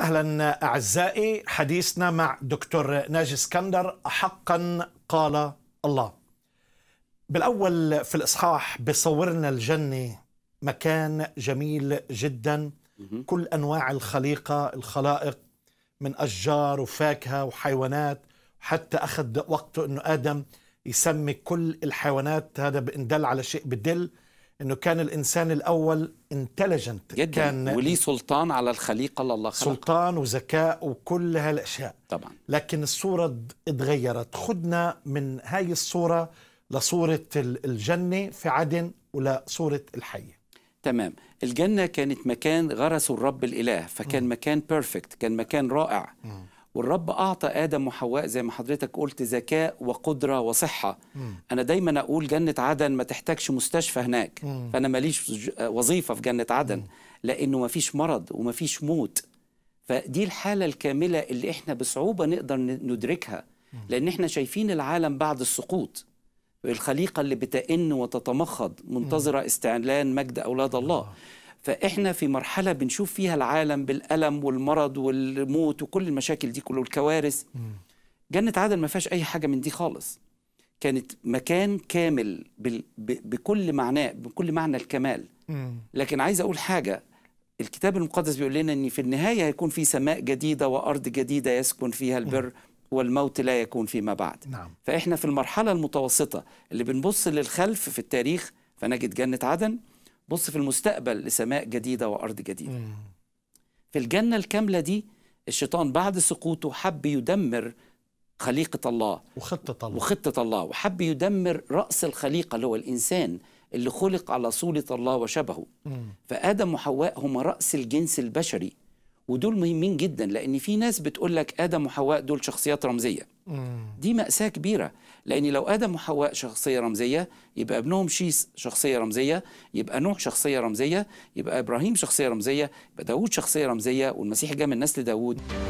اهلا اعزائي حديثنا مع دكتور ناجي اسكندر حقا قال الله بالاول في الاصحاح بصورنا الجنه مكان جميل جدا كل انواع الخليقه الخلائق من اشجار وفاكهه وحيوانات حتى اخذ وقته انه ادم يسمي كل الحيوانات هذا ان دل على شيء بدل انه كان الانسان الاول انتليجنت كان وليه سلطان على الخليقه اللي الله خلقها سلطان وذكاء وكل هالاشياء طبعا لكن الصوره اتغيرت خدنا من هاي الصوره لصوره الجنه في عدن ولصوره الحيه تمام الجنه كانت مكان غرسه الرب الاله فكان م. مكان بيرفكت كان مكان رائع م. والرب أعطى آدم وحواء زي ما حضرتك قلت ذكاء وقدرة وصحة مم. أنا دايما أقول جنة عدن ما تحتاجش مستشفى هناك مم. فأنا ماليش وظيفة في جنة عدن مم. لأنه ما فيش مرض وما فيش موت فدي الحالة الكاملة اللي إحنا بصعوبة نقدر ندركها مم. لأن إحنا شايفين العالم بعد السقوط الخليقة اللي بتئن وتتمخض منتظرة استعلان مجد أولاد الله فإحنا في مرحلة بنشوف فيها العالم بالألم والمرض والموت وكل المشاكل دي كله الكوارث جنة عدن ما فيهاش أي حاجة من دي خالص كانت مكان كامل بكل معناه بكل معنى الكمال لكن عايز أقول حاجة الكتاب المقدس بيقول لنا ان في النهايه هيكون في سماء جديده وارض جديده يسكن فيها البر والموت لا يكون فيما بعد نعم. فاحنا في المرحله المتوسطه اللي بنبص للخلف في التاريخ فنجد جنه عدن بص في المستقبل لسماء جديدة وأرض جديدة في الجنة الكاملة دي الشيطان بعد سقوطه حب يدمر خليقة الله وخطة الله وخطة الله وحب يدمر رأس الخليقة اللي هو الإنسان اللي خلق على صورة الله وشبهه مم. فآدم وحواء هما رأس الجنس البشري ودول مهمين جدا لأن في ناس بتقول لك آدم وحواء دول شخصيات رمزية دي مأساة كبيرة لأن لو آدم وحواء شخصية رمزية يبقى ابنهم شيس شخصية رمزية يبقى نوح شخصية رمزية يبقى إبراهيم شخصية رمزية يبقى داود شخصية رمزية والمسيح جاء من نسل داود